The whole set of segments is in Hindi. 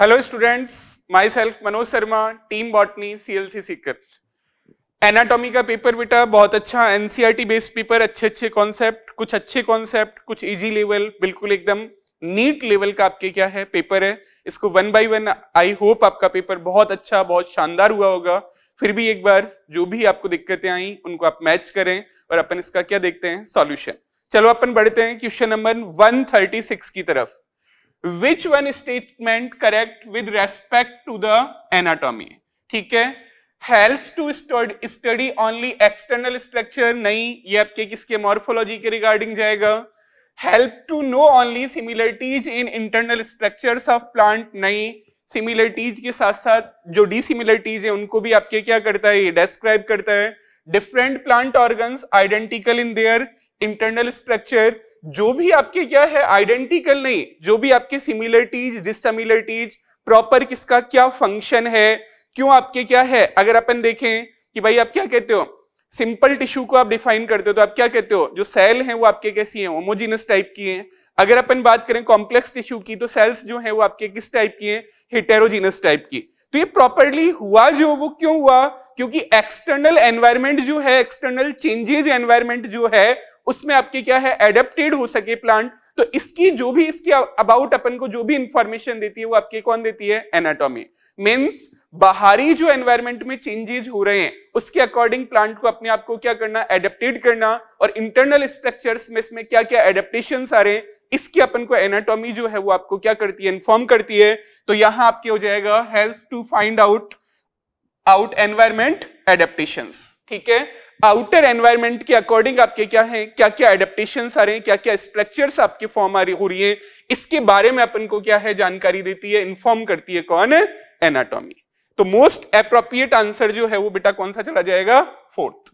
hello self Manoj Sharma team botany C L C Sikar anatomy का पेपर बेटा बहुत अच्छा एनसीईआरटी बेस्ड पेपर अच्छे अच्छे कॉन्सेप्ट कुछ अच्छे कॉन्सेप्ट कुछ इजी लेवल बिल्कुल एकदम नीट लेवल का आपके क्या है पेपर है इसको one by one I hope आपका पेपर बहुत अच्छा बहुत शानदार हुआ होगा फिर भी एक बार जो भी आपको दिक्कतें आई उनको आप मैच करें और अपन इसका क्या देखते हैं सॉल्यूशन चलो अपन बढ़ते हैं क्वेश्चन नंबर 136 की तरफ which one statement correct with respect to the anatomy ठीक है help to study only external structure नहीं ये आपके किसके मॉर्फोलॉजी के रिगार्डिंग जाएगा help to know only similarities in internal structures of plant नहीं सिमिलरिटीज के साथ साथ जो डिसिमिलरिटीज है उनको भी आपके क्या करता है ये डिस्क्राइब करता है different plant organs identical in their internal structure जो भी आपके क्या है आइडेंटिकल नहीं जो भी आपके सिमिलरिटीज डिसमिलरिटीज प्रॉपर किसका क्या फंक्शन है क्यों आपके क्या है अगर अपन देखें कि भाई आप क्या कहते हो सिंपल टिश्यू को आप डिफाइन करते हो तो आप क्या कहते हो जो सेल हैं वो आपके कैसी हैं होमोजीनस टाइप की हैं अगर अपन बात करें कॉम्प्लेक्स टिश्यू की तो सेल्स जो हैं वो आपके किस टाइप की हैं हिटेरोजीनस टाइप की तो ये प्रॉपरली हुआ जो वो क्यों हुआ क्योंकि एक्सटर्नल एनवायरमेंट जो है एक्सटर्नल चेंजेज एनवायरमेंट जो है उसमें आपकी क्या है एडेप्टेड हो सके प्लांट तो इसकी जो भी इसकी अबाउट अपन को जो भी इंफॉर्मेशन देती है वो आपके कौन देती है एनाटॉमी मीन्स बाहरी जो एनवायरमेंट में चेंजेज हो रहे हैं उसके अकॉर्डिंग प्लांट को अपने आप को क्या करना एडेप्टेड करना और इंटरनल स्ट्रक्चर्स में इसमें क्या क्या एडेप्टेशन आ रहे हैं इसकी अपन को एनाटॉमी जो है वो आपको क्या करती है इन्फॉर्म करती है तो यहां आपके हो जाएगा help to find out out environment adaptation ठीक है आउटर एनवायरमेंट के अकॉर्डिंग आपके क्या है क्या क्या एडेप्टेशन आ रहे हैं क्या क्या स्ट्रक्चर्स आपके फॉर्म आ रही हो रही है इसके बारे में अपन को क्या है जानकारी देती है इन्फॉर्म करती है कौन है एनाटॉमी तो मोस्ट अप्रोप्रिएट आंसर जो है वो बेटा कौन सा चला जाएगा फोर्थ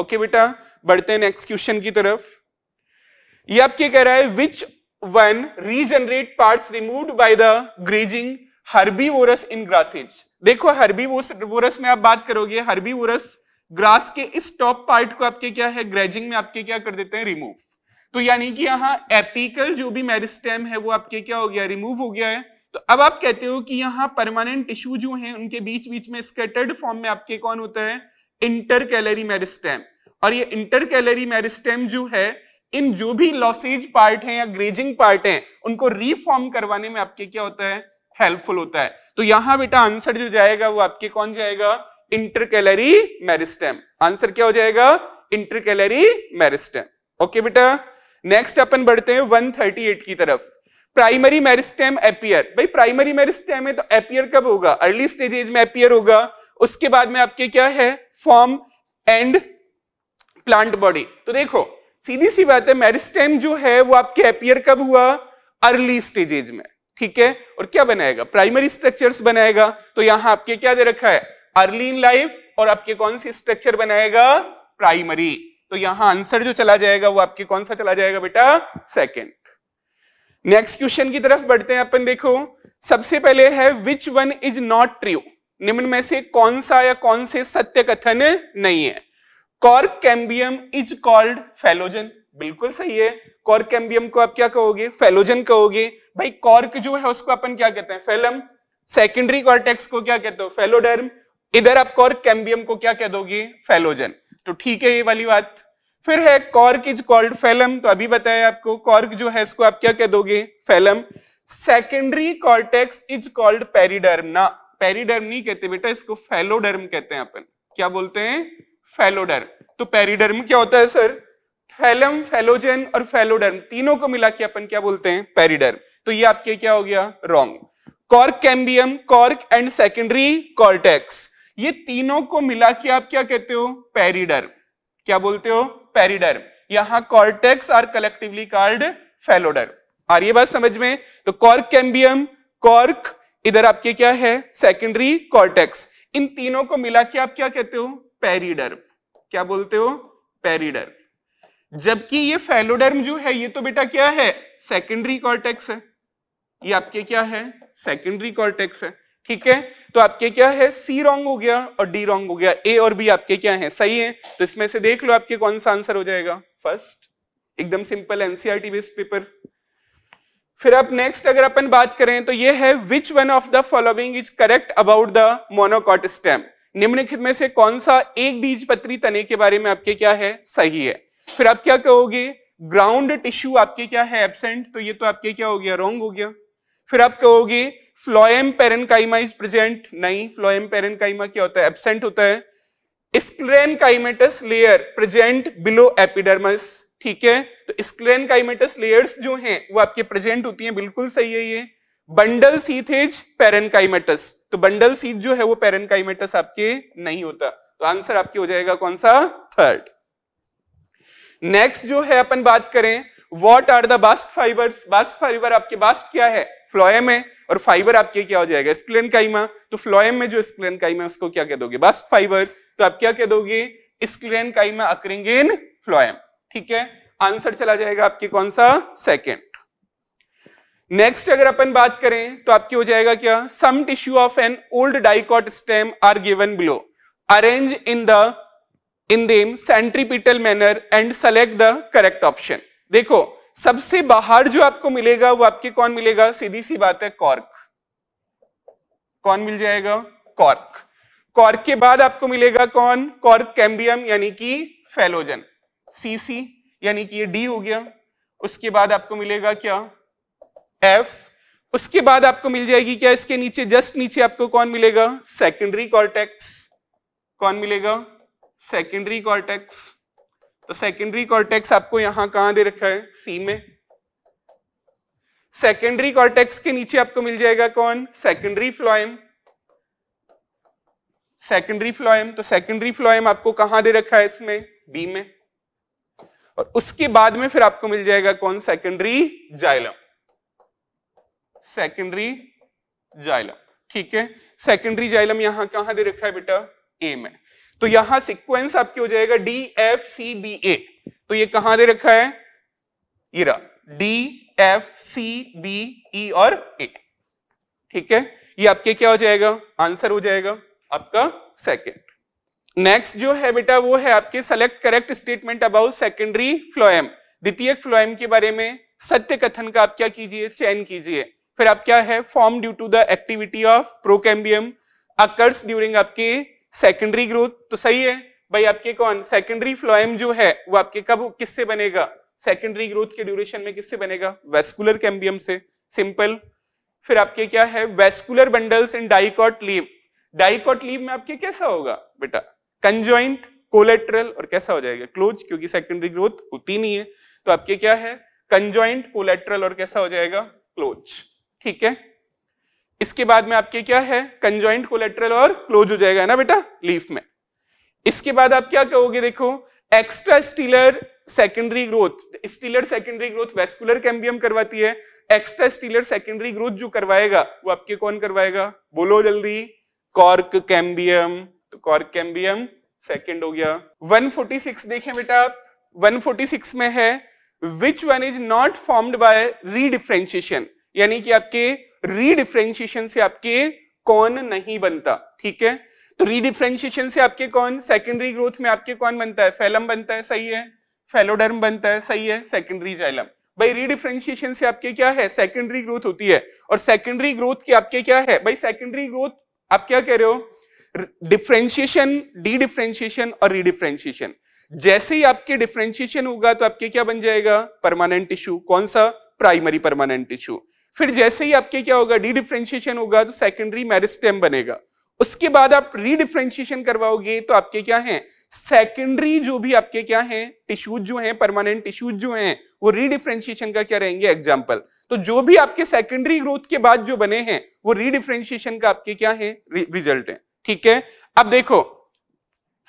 ओके बेटा बढ़ते हैं नेक्स्ट क्वेश्चन की तरफ ये आपके कह रहा है which one regenerate parts remove by the grazing vores in grasses देखो वोरस में आप बात करोगे वोरस ग्रास के इस टॉप पार्ट को आपके क्या है ग्रेजिंग में आपके क्या कर देते हैं रिमूव तो यानी कि यहाँ एपिकल जो भी मेरिस्टेम है वो आपके क्या हो गया रिमूव हो गया है तो अब आप कहते हो कि यहाँ परमानेंट टिश्यू जो है उनके बीच बीच में स्केटर्ड फॉर्म में आपके कौन होता है इंटर कैलरी मेरिस्टेम और ये इंटर कैलरी मेरिस्टेम जो है इन जो भी लॉसेज पार्ट है या ग्रेजिंग पार्ट है उनको रिफॉर्म करवाने में आपके क्या होता है हेल्पफुल होता है तो यहाँ बेटा आंसर जो जाएगा वो आपके कौन जाएगा इंटरकैलरी मेरिस्टेम आंसर क्या हो जाएगा इंटरकैलरी मेरिस्टेम ओके बेटा नेक्स्ट अपन बढ़ते हैं 138 की तरफ प्राइमरी मेरिस्टेम एपियर भाई प्राइमरी मेरिस्टेम है तो एपियर कब होगा अर्ली स्टेजेज में एपियर होगा उसके बाद में आपके क्या है फॉर्म एंड प्लांट बॉडी तो देखो सीधी सी बात है मेरिस्टेम जो है वो आपके एपियर कब हुआ अर्ली स्टेजेज में ठीक है और क्या बनाएगा प्राइमरी स्ट्रक्चर्स बनाएगा तो यहां आपके क्या दे रखा है अर्ली इन लाइफ और आपके कौन सी स्ट्रक्चर बनाएगा प्राइमरी तो यहां आंसर जो चला जाएगा वो आपके कौन सा चला जाएगा बेटा सेकेंड नेक्स्ट क्वेश्चन की तरफ बढ़ते हैं अपन देखो सबसे पहले है which one is not true निम्न में से कौन सा या कौन से सत्य कथन नहीं है cork cambium is called phellogen बिल्कुल सही है कॉर्क कैम्बियम को आप क्या कहोगे फेलोजन कहोगे भाई कॉर्क जो है उसको अपन क्या कहते हैं फेलम सेकेंडरी कॉर्टेक्स को क्या कहते हो फेलोडर्म इधर आप कॉर्क कैम्बियम को क्या कह दोगे फेलोजन तो ठीक है ये वाली बात फिर है कॉर्क इज कॉल्ड फेलम तो अभी बताया आपको कॉर्क जो है इसको आप क्या कह दोगे phellem secondary cortex is called periderm ना पेरीडर्म नहीं कहते बेटा इसको फेलोडर्म कहते हैं अपन क्या बोलते हैं फेलोडर्म तो पेरीडर्म क्या होता है सर फेलम फेलोजन और फेलोडर्म तीनों को मिला के अपन क्या बोलते हैं पेरीडर्म तो ये आपके क्या हो गया wrong cork cambium cork and secondary cortex ये तीनों को मिला के आप क्या कहते हो पेरीडर क्या बोलते हो पेरिडर यहां cortex are collectively called phelloderm आ रही बात समझ में तो कॉर्क कैम्बियम कॉर्क इधर आपके क्या है सेकेंडरी कॉर्टेक्स इन तीनों को मिला के आप क्या कहते हो पेरीडर क्या बोलते हो पेरीडर जबकि ये फेलोडर्म जो है ये तो बेटा क्या है सेकेंडरी कॉर्टेक्स है ये आपके क्या है सेकेंडरी कॉर्टेक्स है ठीक है तो आपके क्या है सी रॉन्ग हो गया और डी रॉन्ग हो गया ए और बी आपके क्या है सही है तो इसमें से देख लो आपके कौन सा आंसर हो जाएगा फर्स्ट एकदम सिंपल एनसीआरटी बेस्ड पेपर फिर अब नेक्स्ट अगर अपन बात करें तो ये है which one of the following is correct about the monocot stem निम्नलिखित में से कौन सा एक बीज पत्री तने के बारे में आपके क्या है सही है फिर आप क्या कहोगे ग्राउंड टिश्यू आपके क्या है एबसेंट तो ये तो आपके क्या हो गया रॉन्ग हो गया फिर आप कहोगे फ्लोएम पेरेनकाइमा इज प्रेजेंट नहीं फ्लोएम पेरेनकाइमा क्या होता है एबसेंट होता है sclerenchymatous layer present below epidermis ठीक है तो स्क्लेन काइमेटस लेयर्स जो हैं वो आपके प्रेजेंट होती हैं बिल्कुल सही है ये बंडल सीथेज इज पेरेनकाइमेटस तो बंडल सीथ जो है वो पेरेनकाइमेटस आपके नहीं होता तो आंसर आपके हो जाएगा कौन सा थर्ड नेक्स्ट जो है अपन बात करें what are the bast fibres bast fibre आपके बास्ट क्या है फ्लोएम है और फाइबर आपके क्या हो जाएगा स्क्लेन काइमा तो फ्लोएम में जो स्क्लेन काइमा उसको क्या कह दोगे बास्ट फाइबर तो आप क्या कह दोगे स्क्लेन काइमा अक्रिंग इन फ्लोएम ठीक है आंसर चला जाएगा आपके कौन सा सेकेंड नेक्स्ट अगर अपन बात करें तो आपकी हो जाएगा क्या some tissue of an old dicot stem are given below arrange in the in them centripetal manner and select the correct option देखो सबसे बाहर जो आपको मिलेगा वो आपके कौन मिलेगा सीधी सी बात है कॉर्क कौन मिल जाएगा कॉर्क कॉर्क के बाद आपको मिलेगा कौन कॉर्क कैम्बियम यानी कि फेलोजन सीसी यानी कि ये डी हो गया उसके बाद आपको मिलेगा क्या एफ उसके बाद आपको मिल जाएगी क्या इसके नीचे जस्ट नीचे आपको कौन मिलेगा सेकेंडरी कॉर्टेक्स कौन मिलेगा सेकेंडरी कॉर्टेक्स तो सेकेंडरी कॉर्टेक्स आपको यहां कहां दे रखा है सी में सेकेंडरी कॉर्टेक्स के नीचे आपको मिल जाएगा कौन सेकेंडरी फ्लोएम सेकेंडरी फ्लॉयम तो सेकेंडरी फ्लोएम आपको कहां दे रखा है इसमें बी में और उसके बाद में फिर आपको मिल जाएगा कौन सेकेंडरी जाइलम सेकेंडरी जाइलम ठीक है सेकेंडरी जाइलम यहां कहां दे रखा है बेटा ए में तो यहां सिक्वेंस आपके हो जाएगा D F C B A तो ये कहां दे रखा है ये रहा D F C B E और ए ठीक है ये आपके क्या हो जाएगा आंसर हो जाएगा आपका सेकंड नेक्स्ट जो है बेटा वो है आपके select correct statement about secondary phloem द्वितीय फ्लोएम के बारे में सत्य कथन का आप क्या कीजिए चयन कीजिए फिर आप क्या है form due to the activity of procambium occurs during आपके सेकेंडरी ग्रोथ तो सही है भाई आपके कौन सेकेंडरी फ्लोएम जो है वो आपके कब किससे बनेगा सेकेंडरी ग्रोथ के ड्यूरेशन में किससे बनेगा वेस्कुलर कैम्बियम से सिंपल फिर आपके क्या है vascular bundles in dicot leaf dicot leaf में आपके कैसा होगा बेटा कंजॉइंट कोलेट्रल और कैसा हो जाएगा क्लोज क्योंकि सेकेंडरी ग्रोथ होती नहीं है तो आपके क्या है कंजॉइंट कोलेट्रल और कैसा हो जाएगा क्लोज ठीक है इसके बाद में आपके क्या है कंजॉइंट कोलेट्रल और क्लोज हो जाएगा ना बेटा लीफ में इसके बाद आप क्या कहोगे देखो extra stelar secondary growth stelar secondary growth vascular cambium करवाती है एक्स्ट्रा स्टीलर सेकेंडरी ग्रोथ जो करवाएगा वो आपके कौन करवाएगा बोलो जल्दी कॉर्क कैम्बियम तो कॉर्क कैम्बियम सेकेंड हो गया 146 देखें बेटा आप 146 में है which one is not formed by redifferentiation यानी कि आपके रीडिफ्रेंशिएशन से आपके कौन नहीं बनता ठीक है तो रीडिफ्रेंशिएशन से आपके कौन सेकेंडरी ग्रोथ में आपके कौन बनता है फैलम बनता है सही है फेलोडर्म बनता है सही है सेकेंडरी जाइलम भाई रीडिफ्रेंशिएशन से आपके क्या है सेकेंडरी ग्रोथ होती है और सेकेंडरी ग्रोथ की आपके क्या है भाई सेकेंडरी ग्रोथ आप क्या कह रहे हो डिफ्रेंशिएशन डी डिफ्रेंशिएशन और रीडिफ्रेंशिएशन जैसे ही आपके डिफ्रेंशिएशन होगा तो आपके क्या बन जाएगा परमानेंट टिश्यू कौन सा प्राइमरी परमानेंट टिश्यू फिर जैसे ही आपके क्या होगा डी डिफ्रेंशिएशन होगा तो सेकेंडरी मेरिस्टेम बनेगा उसके बाद आप रीडिफ्रेंशिएशन करवाओगे तो आपके क्या हैं सेकेंडरी जो भी आपके क्या हैं टिश्यूज जो हैं परमानेंट टिश्यूज जो हैं वो रीडिफ्रेंशिएशन का क्या रहेंगे एग्जांपल तो जो भी आपके सेकेंडरी ग्रोथ के बाद जो बने हैं वो रीडिफ्रेंशिएशन का आपके क्या है रिजल्ट है ठीक है अब देखो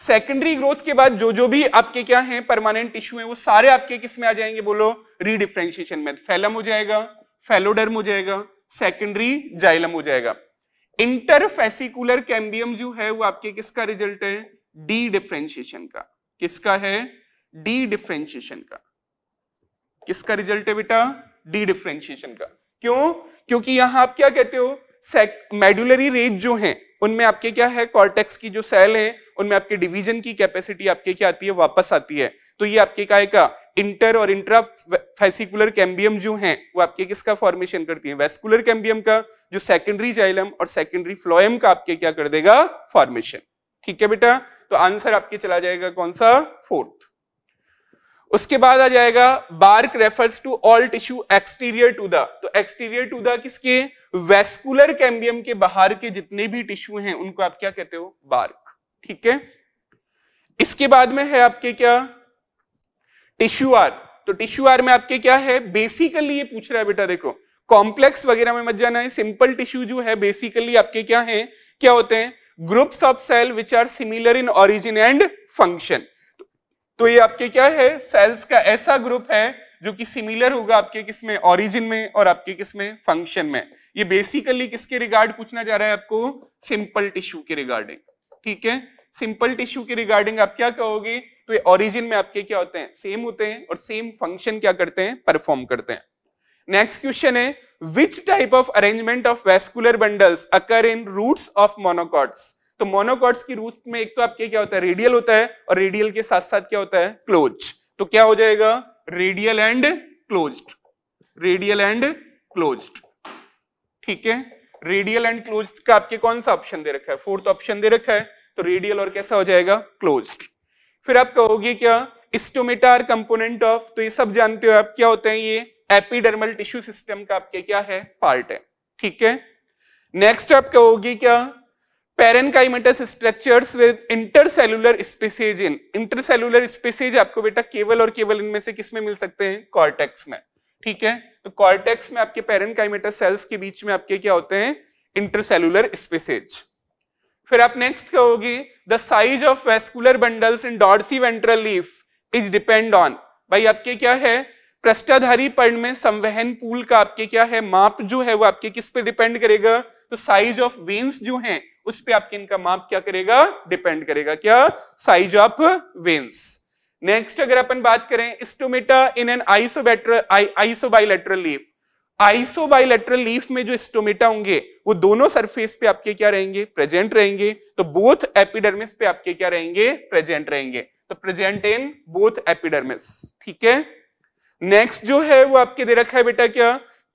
सेकेंडरी ग्रोथ के बाद जो जो भी आपके क्या हैं परमानेंट टिश्यू हैं वो सारे आपके किस में आ जाएंगे बोलो रीडिफ्रेंशिएशन में तो फैलम हो जाएगा फेलोडर्म हो जाएगा सेकेंडरी जाइलम हो जाएगा इंटरफेसिकुलर कैम्बियम जो है वो आपके किसका रिजल्ट है डी डिफ्रेंशिएशन का किसका है डी डिफ्रेंशिएशन का किसका रिजल्ट है बेटा डी डिफ्रेंशिएशन का क्यों क्योंकि यहां आप क्या कहते हो मेडुलरी रेज जो है उनमें आपके क्या है कॉर्टेक्स की जो सेल है उनमें आपके डिवीजन की कैपेसिटी आपके क्या आती है वापस आती है तो ये आपके काय का इंटर और इंट्रा फेसिकुलर कैम्बियम जो हैं वो आपके किसका फॉर्मेशन करती है वेस्कुलर कैम्बियम का जो सेकेंडरी जाइलम और सेकेंडरी फ्लोएम का आपके क्या कर देगा फॉर्मेशन ठीक है बेटा तो आंसर आपके चला जाएगा कौन सा फोर्थ उसके बाद आ जाएगा bark refers to all tissue exterior to the तो एक्सटीरियर टू द किसके वेस्कुलर कैम्बियम के बाहर के जितने भी टिश्यू हैं उनको आप क्या कहते हो बार्क ठीक है इसके बाद में है आपके क्या टिश्यू आर तो टिश्यू आर में आपके क्या है बेसिकली ये पूछ रहा है बेटा देखो कॉम्प्लेक्स वगैरह में मत जाना है सिंपल टिश्यू जो है बेसिकली आपके क्या है क्या होते हैं groups of cell which are similar in origin and function तो ये आपके क्या है सेल्स का ऐसा ग्रुप है जो कि सिमिलर होगा आपके किसमें ऑरिजिन में और आपके किसमें फंक्शन में ये बेसिकली किसके रिगार्ड पूछना जा रहा है आपको सिंपल टिश्यू के रिगार्डिंग ठीक है सिंपल टिश्यू के रिगार्डिंग आप क्या कहोगे तो ये ओरिजिन में आपके क्या होते हैं सेम होते हैं और सेम फंक्शन क्या करते हैं परफॉर्म करते हैं नेक्स्ट क्वेश्चन है which type of arrangement of vascular bundles occur in roots of monocots तो मोनोकॉट्स की रूट में एक तो आपके क्या होता है रेडियल होता है और रेडियल के साथ साथ क्या होता है क्लोज तो क्या हो जाएगा radial and close radial and close ठीक है रेडियल एंड क्लोज का आपके कौन सा ऑप्शन दे रखा है फोर्थ ऑप्शन दे रखा है तो रेडियल और कैसा हो जाएगा क्लोज फिर आप कहोगे क्या स्टोमेटा कंपोनेंट ऑफ तो ये सब जानते हो आप क्या होते हैं ये एपिडर्मल टिश्यू सिस्टम का आपके क्या है पार्ट है ठीक है नेक्स्ट आप कहोगे क्या parenchymatous structures with intercellular spaces in intercellular spaces आपको बेटा केवल और केवल इनमें से किसमें मिल सकते हैं कॉर्टेक्स में ठीक है तो कॉर्टेक्स में आपके पेरेनकाइमेटस सेल्स के बीच में आपके क्या होते हैं इंटरसेलुलर स्पेसेज फिर आप नेक्स्ट कहोगी the size of vascular bundles in dorsiventral leaf is depend on भाई आपके क्या है प्रस्टाधारी पर्ण में संवहन पूल का आपके क्या है माप जो है वो आपके किस पे डिपेंड करेगा तो साइज ऑफ वेन्स जो है उस पे आपके इनका माप क्या करेगा डिपेंड करेगा क्या साइज ऑफ वेन्स नेक्स्ट अगर अपन बात करें stomata in an isobilateral isobilateral leaf isobilateral leaf में जो स्टोमेटा होंगे वो दोनों सरफेस पे आपके क्या रहेंगे प्रेजेंट रहेंगे तो बोथ एपिडर्मिस पे आपके क्या रहेंगे प्रेजेंट रहेंगे तो प्रेजेंट इन बोथ एपिडर्मिस ठीक है नेक्स्ट जो है वो आपके दे रखा है बेटा क्या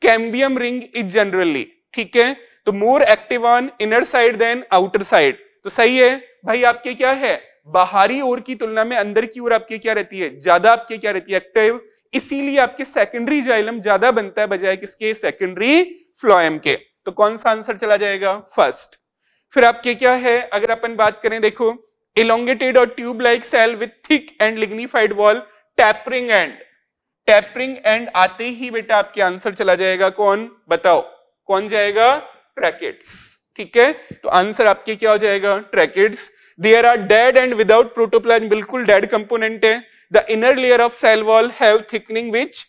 कैम्बियम रिंग इज जनरली ठीक है तो more active on inner side than outer side तो सही है भाई आपके क्या है बाहरी ओर की तुलना में अंदर की ओर आपके क्या रहती है ज्यादा आपके क्या रहती है एक्टिव इसीलिए आपके सेकेंडरी जाइलम ज्यादा बनता है बजाय किसके सेकेंडरी फ्लोएम के तो कौन सा आंसर चला जाएगा फर्स्ट फिर आपके क्या है अगर अपन बात करें देखो इलोंगेटेड और tube like cell with thick and lignified wall tapering end tapering end आते ही बेटा आपके आंसर चला जाएगा कौन बताओ कौन जाएगा ट्रैकेट्स ठीक है तो आंसर आपके क्या हो जाएगा tracheids there are dead and without protoplasm बिल्कुल डेड कंपोनेंट है the inner layer of cell wall have thickening which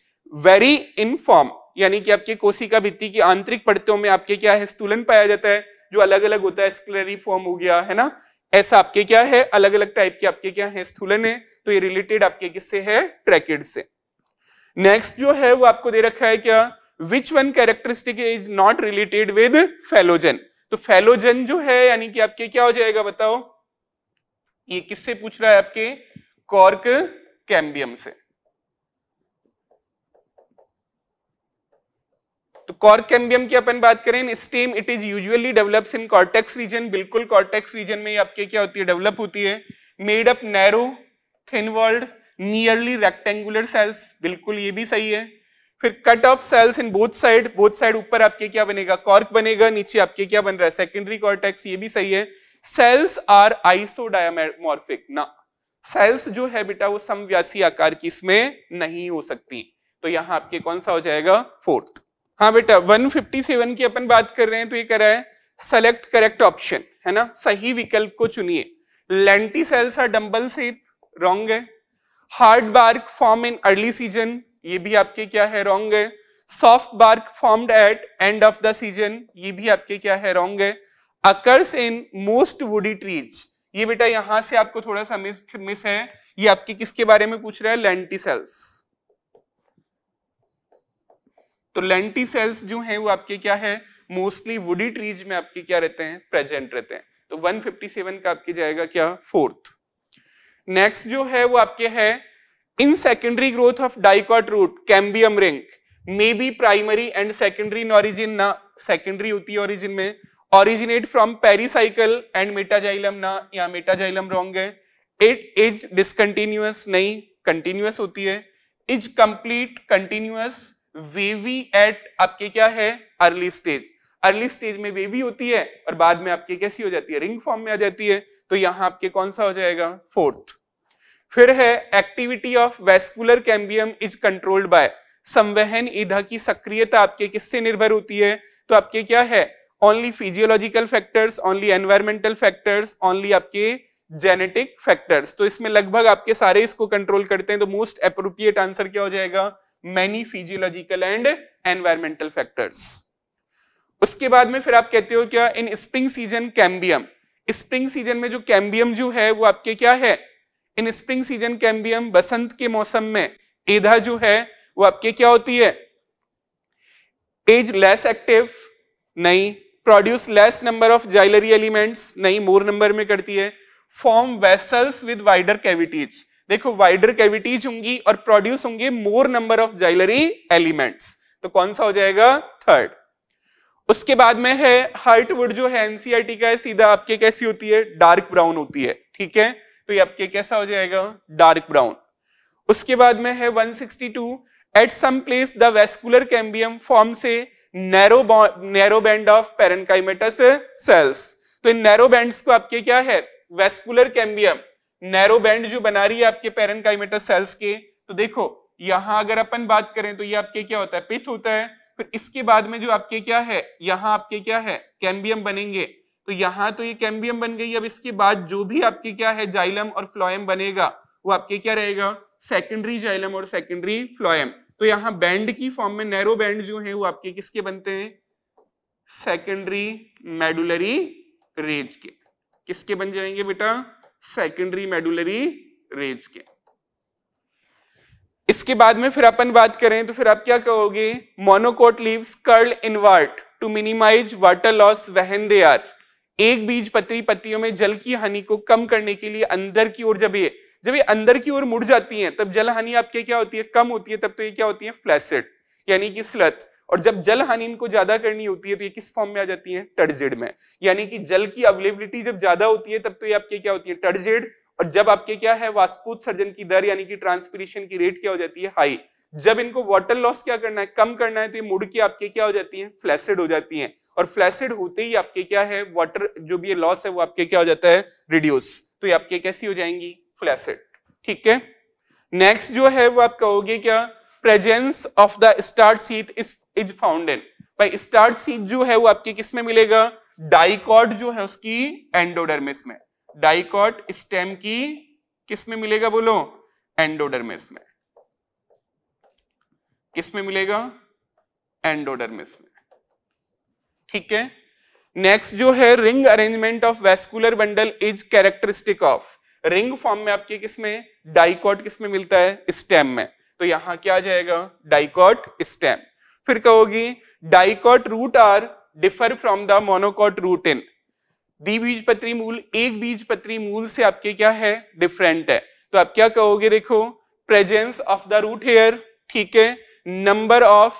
vary in form यानी कि आपके कोशिका भित्ति की आंतरिक परतों में आपके क्या है स्तूलन पाया जाता है जो अलग अलग होता है स्क्लेरी फॉर्म हो गया है ना ऐसा आपके क्या है अलग अलग टाइप के आपके क्या है स्थूलन है तो ये रिलेटेड आपके किससे है ट्रैकिड से नेक्स्ट जो है वो आपको दे रखा है क्या which one characteristic is not related with phellogen तो फेलोजन जो है यानी कि आपके क्या हो जाएगा बताओ ये किससे पूछ रहा है आपके कॉर्क कैम्बियम से तो कॉर्क कैम्बियम की अपन बात करें stem it is usually develops in cortex region बिल्कुल कॉर्टेक्स रीजन में आपके क्या होती है डेवलप होती है made up narrow thin walled nearly rectangular cells बिल्कुल ये भी सही है फिर cut of cells in both side both side ऊपर आपके क्या बनेगा कॉर्क बनेगा नीचे आपके क्या बन रहा है सेकेंडरी कॉर्टेक्स ये भी सही है सेल्स आर आइसो डायमोर्फिक ना सेल्स जो है बेटा वो समव्यासी आकार की इसमें नहीं हो सकती तो यहां आपके कौन सा हो जाएगा फोर्थ हाँ बेटा 157 की अपन बात कर रहे हैं तो ये कह रहा है सेलेक्ट करेक्ट ऑप्शन है ना सही विकल्प को चुनिए lenticels are dumbbell shape wrong है hard bark form in early season ये भी आपके क्या है रॉन्ग है soft bark formed at end of the season ये भी आपके क्या है रॉन्ग है occurs in most woody trees ये बेटा यहां से आपको थोड़ा सा मिस मिस है ये आपके किसके बारे में पूछ रहा है लेंटी सेल्स तो लेंटी सेल्स जो है वो आपके क्या है मोस्टली वुडी ट्रीज में आपके क्या रहते हैं प्रेजेंट रहते हैं तो 157 का आपके जाएगा क्या फोर्थ नेक्स्ट जो है वो आपके है In secondary growth of dicot root, cambium ring may be primary and secondary in origin ना secondary होती है origin में originate from pericycle and metagyllum ना यहाँ metagyllum wrong है it is discontinuous नहीं continuous होती है is complete continuous wavy at आपके क्या है early stage अर्ली स्टेज में वेवी होती है और बाद में आपके कैसी हो जाती है रिंग फॉर्म में आ जाती है तो यहाँ आपके कौन सा हो जाएगा फोर्थ फिर है activity of vascular cambium is controlled by संवहन ईधा की सक्रियता आपके किससे निर्भर होती है तो आपके क्या है only physiological factors only environmental factors only आपके जेनेटिक फैक्टर्स तो इसमें लगभग आपके सारे इसको कंट्रोल करते हैं तो मोस्ट अप्रोप्रिएट आंसर क्या हो जाएगा many physiological and environmental factors उसके बाद में फिर आप कहते हो क्या in spring season cambium spring season में जो कैम्बियम जो है वो आपके क्या है इन स्प्रिंग सीजन कैम्बियम बसंत के मौसम में ईधा जो है वो आपके क्या होती है एज लेस एक्टिव नहीं produce less number of xylary elements नहीं मोर नंबर में करती है form vessels with wider cavities wider वाइडर कैविटीज होंगी और प्रोड्यूस होंगे more number of xylary elements तो कौन सा हो जाएगा थर्ड उसके बाद में है हार्टवुड जो है एनसीआरटी e का है सीधा आपके कैसी होती है डार्क ब्राउन होती है ठीक है तो ये आपके कैसा हो जाएगा डार्क ब्राउन उसके बाद में है 162 sixty two at some place the vascular cambium form से narrow band of parenchymatous cells तो इन नैरो बैंड्स को आपके क्या है वेस्कुलर कैम्बियम नैरो बैंड जो बना रही है आपके पेरनकाइमेटस सेल्स के तो देखो यहां अगर अपन बात करें तो ये आपके क्या होता है पिथ होता है फिर इसके बाद में जो आपके क्या है यहां आपके क्या है कैम्बियम बनेंगे तो यहाँ तो ये कैम्बियम बन गई अब इसके बाद जो भी आपके क्या है जाइलम और फ्लोएम बनेगा वो आपके क्या रहेगा सेकेंडरी जाइलम और सेकेंडरी फ्लोएम तो यहाँ बैंड की फॉर्म में नैरो बैंड जो है वो आपके किसके बनते हैं सेकेंडरी मेडुलरी रेज के किसके बन जाएंगे बेटा सेकेंडरी मेडुलरी रेज के इसके बाद में फिर अपन बात करें तो फिर आप क्या कहोगे monocot leaves curl inward to minimise water loss when they are एक बीज पत्री पत्तियों में जल की हानि को कम करने के लिए अंदर की ओर जब ये जब ये अंदर की ओर मुड़ जाती हैं तब जल हानि आपके क्या होती है कम होती है तब तो ये क्या होती है फ्लैसिड यानी कि स्लथ और जब जल हानि इनको ज्यादा करनी होती है तो ये किस फॉर्म में आ जाती है टर्जिड में यानी कि जल की अवेलेबिलिटी जब ज्यादा होती है तब तो ये आपके क्या होती है टर्जिड और जब आपके क्या है वास्पोत्सर्जन की दर यानी कि ट्रांसपीरेशन की रेट क्या हो जाती है हाई जब इनको वाटर लॉस क्या करना है कम करना है तो ये मुड़ के आपके क्या हो जाती है फ्लैसिड हो जाती है और फ्लैसिड होते ही आपके क्या है वाटर जो भी ये लॉस है वो आपके क्या हो जाता है रिड्यूस तो ये आपके कैसी हो जाएंगी फ्लैसिड ठीक है नेक्स्ट जो है वो आप कहोगे क्या presence of the starch sheath is is found in भाई स्टार्ट सीट जो है वो आपके किस में मिलेगा डाइकॉट जो है उसकी एंडोडर्मिस में डाइकॉट स्टेम की किस में मिलेगा बोलो एंडोडर्मिस में किस में मिलेगा एंडोडर्मिस में ठीक है नेक्स्ट जो है ring arrangement of vascular bundle is characteristic of ring form में आपके किसमें डाइकॉट में मिलता है स्टेम में तो यहां क्या आ जाएगा डाइकॉट स्टेम फिर कहोगी dicot root are differ from the monocot root in द्विबीज पत्री मूल एक बीज पत्री मूल से आपके क्या है डिफरेंट है तो आप क्या कहोगे देखो presence of the root hair ठीक है नंबर ऑफ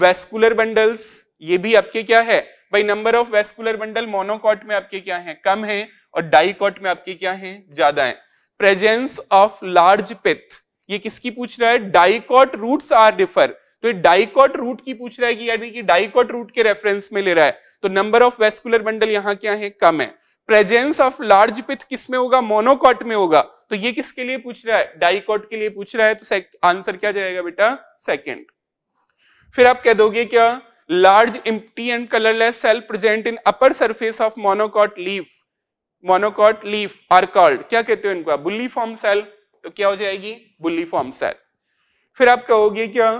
वेस्कुलर बंडल्स ये भी आपके क्या है भाई number of vascular bundle monocot में आपके क्या है कम है और डाइकॉट में आपके क्या है ज्यादा है प्रेजेंस ऑफ लार्ज पिथ ये किसकी पूछ रहा है डाइकॉट रूट्स आर डिफर तो ये डाइकॉट रूट की पूछ रहा है कि यानी कि डाइकॉट रूट के रेफरेंस में ले रहा है तो नंबर ऑफ वेस्कुलर बंडल यहां क्या है कम है प्रेजेंस ऑफ लार्ज पिथ किस में होगा मोनोकॉट में होगा तो ये किसके लिए पूछ रहा है डाइकॉट के लिए पूछ रहा है तो आंसर क्या जाएगा बेटा सेकेंड फिर आप कह दोगे क्या large empty and colourless cell present in upper surface of monocot leaf monocot leaf are called क्या कहते हो इनको आप बुल्ली फॉर्म सेल तो क्या हो जाएगी बुल्ली फॉर्म सेल फिर आप कहोगे क्या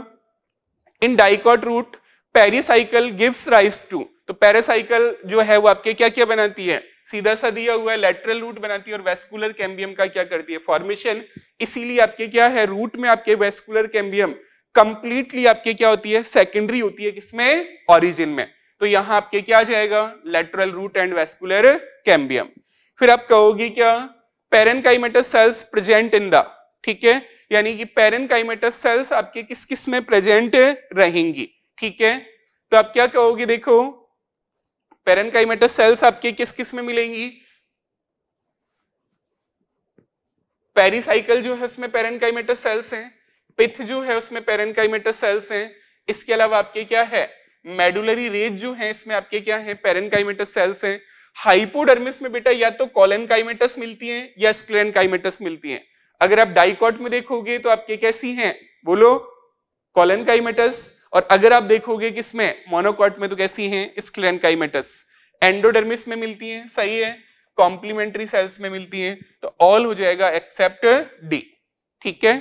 in dicot root pericycle gives rise to तो पेरासाइकल जो है वो आपके क्या क्या बनाती है सीधा सा दिया हुआ है लेटरल रूट बनाती है और वेस्कुलर कैम्बियम का क्या करती है फॉर्मेशन इसीलिए आपके क्या है रूट में आपके वेस्कुलर कैम्बियम कंप्लीटली आपके क्या होती है सेकेंडरी होती है किसमें ऑरिजिन में तो यहां आपके क्या जाएगा lateral root and vascular cambium फिर आप कहोगे क्या parenchyma cells present in the ठीक है यानी कि पेरन सेल्स आपके किस किस में प्रेजेंट रहेंगी ठीक है तो आप क्या कहोगे देखो पेरन सेल्स आपके किस किस में मिलेंगी पेरिसाइकल जो है उसमें पेरन सेल्स हैं पिथ जो है उसमें पेरेंकाइमेटस सेल्स हैं इसके अलावा आपके क्या है मेडुलरी रेज जो है इसमें आपके क्या है पेरेंकाइमेटस सेल्स हैं हाइपोडर्मिस में बेटा या तो कॉलेनकाइमेटस मिलती हैं या स्क्लेनकाइमेटस मिलती हैं अगर आप डाइकॉट में देखोगे तो आपके कैसी हैं बोलो कॉलेनकाइमेटस और अगर आप देखोगे किसमें मोनोकॉट में तो कैसी हैं स्क्लेनकाइमेटस एंडोडर्मिस में मिलती हैं सही है कॉम्प्लीमेंट्री सेल्स में मिलती हैं तो ऑल हो जाएगा एक्सेप्ट डी ठीक है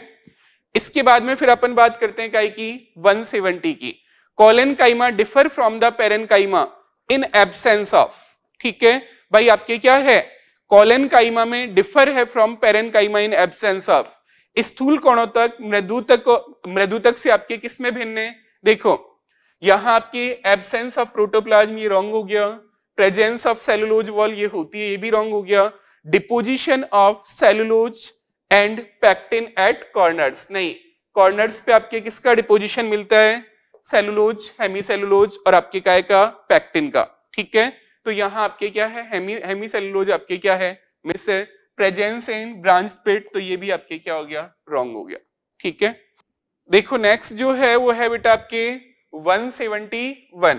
इसके बाद में फिर अपन बात करते हैं काई की सेवेंटी की collenchyma differ from the parenchyma in absence of ठीक है भाई आपके क्या है कॉलन काइमा में डिफर है from parenchyma in absence of स्थूल कोणों तक मृदु तक मृदु तक से आपके किस में भिन्न है देखो यहां आपके एबसेंस ऑफ प्रोटोप्लाज्म ये रॉन्ग हो गया प्रेजेंस ऑफ सेलुलोज वॉल ये होती है ये भी रॉन्ग हो गया deposition of cellulose and pectin at corners नहीं कॉर्नर्स पे आपके किसका डिपोजिशन मिलता है सेलुलोज हेमी सेलुलोज और आपके काय का पैक्टिन का ठीक है तो यहाँ आपके क्या है हेमी हेमी सेलुलोज आपके क्या है मिस प्रेजेंस इन ब्रांच पेट तो ये भी आपके क्या हो गया रॉन्ग हो गया ठीक है देखो नेक्स्ट जो है वो है बेटा आपके 171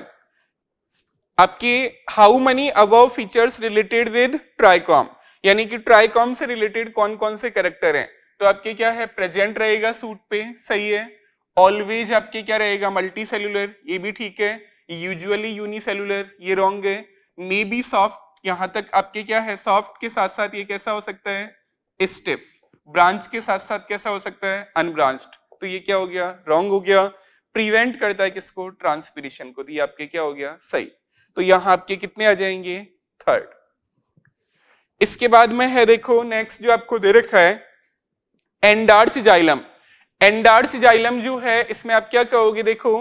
आपके how many above features related with trichome यानी कि ट्राइकॉम से रिलेटेड कौन कौन से कैरेक्टर हैं तो आपके क्या है प्रेजेंट रहेगा सूट पे सही है ऑलवेज आपके क्या रहेगा मल्टी सेलुलर ये भी ठीक है यूजुअली यूनिसेलुलर ये रॉन्ग है मे बी सॉफ्ट यहाँ तक आपके क्या है सॉफ्ट के साथ साथ ये कैसा हो सकता है स्टिफ ब्रांच के साथ साथ कैसा हो सकता है अनब्रांच्ड तो ये क्या हो गया रॉन्ग हो गया प्रिवेंट करता है किसको ट्रांसपीरेशन को तो ये आपके क्या हो गया सही तो यहाँ आपके कितने आ जाएंगे थर्ड इसके बाद में है देखो नेक्स्ट जो आपको दे रखा है एंडार्च जाइलम एंडार्च जाइलम जो है इसमें आप क्या कहोगे देखो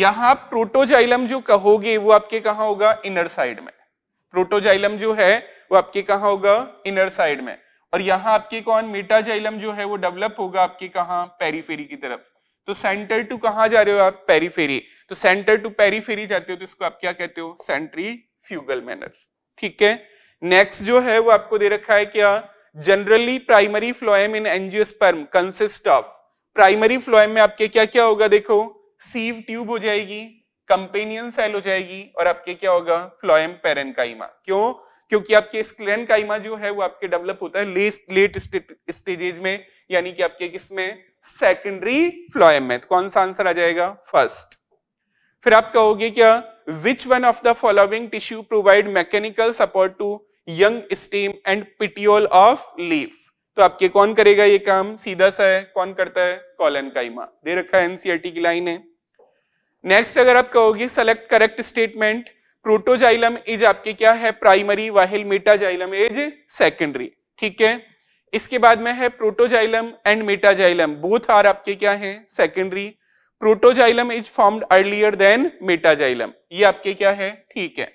यहां प्रोटोजाइलम जो कहोगे वो आपके कहा होगा इनर साइड में प्रोटोजाइलम जो है वो आपके कहा होगा इनर साइड में और यहां आपके कौन मेटाजाइलम जो है वो डेवलप होगा आपके कहा पेरीफेरी की तरफ तो सेंटर टू कहा जा रहे हो आप पेरीफेरी तो सेंटर टू पेरीफेरी जाते हो तो इसको आप क्या कहते हो सेंट्री फ्यूगल मैनर ठीक है नेक्स्ट जो है वो आपको दे रखा है क्या generally primary phloem in angiosperm consist of primary phloem में आपके क्या क्या होगा देखो सीव ट्यूब हो जाएगी कंपेनियन सेल हो जाएगी और आपके क्या होगा फ्लोएम पेरेनकाइमा क्यों क्योंकि आपके स्क्लेन जो है वो आपके डेवलप होता है लेट लेट स्टेजेज में यानी कि आपके किसमें सेकेंडरी फ्लोएम में तो कौन सा आंसर आ जाएगा फर्स्ट फिर आप कहोगे क्या which one of the following tissue provide mechanical support to young stem and petiole of leaf तो आपके कौन करेगा ये काम सीधा सा है कौन करता है कॉलन काइमा दे रखा है एनसीआरटी e की लाइन है नेक्स्ट अगर आप कहोगे select correct statement protoxylem is आपके क्या है प्राइमरी वाहिल मेटाजाइलम इज सेकेंडरी ठीक है इसके बाद में है protoxylem and metaxylem both are आपके क्या है secondary protoxylem is formed earlier than metaxylem ये आपके क्या है ठीक है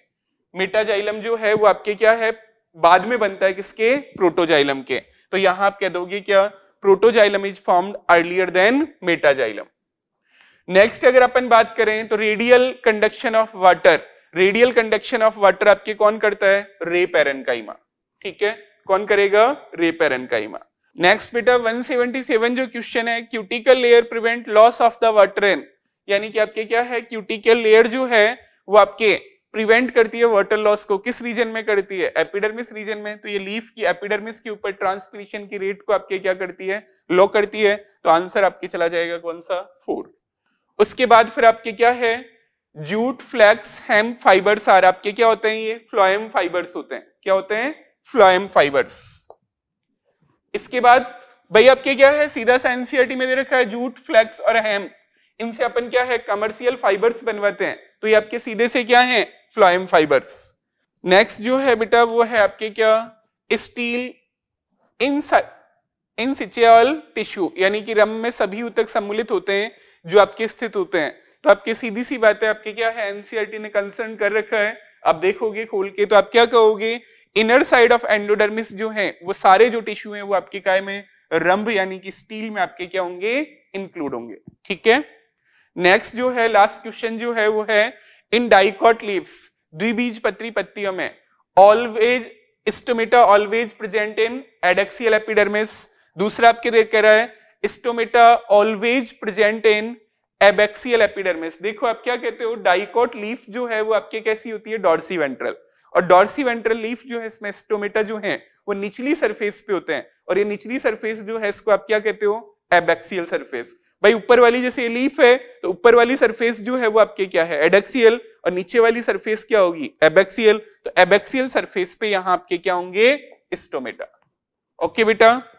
मेटाजाइलम जो है वो आपके क्या है बाद में बनता है किसके प्रोटोजाइलम के तो यहां आप कह दोगे क्या protoxylem is formed earlier than metaxylem next अगर अपन बात करें तो radial conduction of water radial conduction of water आपके कौन करता है रे पेरनकाइमा ठीक है कौन करेगा रे पेरनकाइमा नेक्स्ट बेटा 177 जो क्वेश्चन है cuticle layer prevent loss of the water यानी कि आपके क्या है क्यूटिकल लेयर जो है वो आपके प्रिवेंट करती है वाटर लॉस को किस रीजन में करती है एपिडर्मिस रीजन में तो ये लीफ की एपिडर्मिस के ऊपर ट्रांसपिरेशन की रेट को आपके क्या करती है लो करती है तो आंसर आपके चला जाएगा कौन सा फोर उसके बाद फिर आपके क्या है jute flax hemp fibres are आपके क्या होते हैं ये फ्लोएम फाइबर्स होते हैं क्या होते हैं फ्लोएम फाइबर्स इसके बाद भाई आपके क्या है सीधा सा एनसीआरटी में दे रखा है जूट फ्लैक्स और हेम इनसे अपन क्या है कमर्शियल फाइबर्स बनवाते हैं तो ये आपके सीधे से क्या है फ्लोएम फाइबर्स नेक्स्ट जो है बेटा वो है आपके क्या स्टील इन इन इनसिचुअल टिश्यू यानी कि रम में सभी उतक सम्मिलित होते हैं जो आपके स्थित होते हैं तो आपके सीधी सी बात है आपके क्या है एनसीआरटी e ने कंसर्न कर रखा है आप देखोगे खोल के तो आप क्या कहोगे इनर साइड ऑफ एंडोडर्मिस जो है वो सारे जो टिश्यू हैं वो आपके काय में रंभ यानी कि स्टील में आपके क्या होंगे इंक्लूड होंगे ठीक है नेक्स्ट जो है लास्ट क्वेश्चन जो है वो है इन डाइकॉट लीव्स द्विबीज पत्री पत्तियों में always stomata always present in adaxial epidermis दूसरा आपके देख कह रहा है stomata always present in abaxial epidermis देखो आप क्या कहते हो डाइकॉट लीफ जो है वो आपके कैसी होती है डॉर्सी वेंट्रल और डॉर्सी वेंट्रल लीफ जो है इसमें स्टोमेटा जो है वो निचली सरफेस पे होते हैं और ये निचली सरफेस जो है इसको आप क्या कहते हो एबैक्सियल सरफेस भाई ऊपर वाली जैसे लीफ है तो ऊपर वाली सरफेस जो है वो आपके क्या है एडक्सियल और नीचे वाली सरफेस क्या होगी एबैक्सियल तो एबैक्सियल सरफेस पे यहां आपके क्या होंगे स्टोमेटा ओके बेटा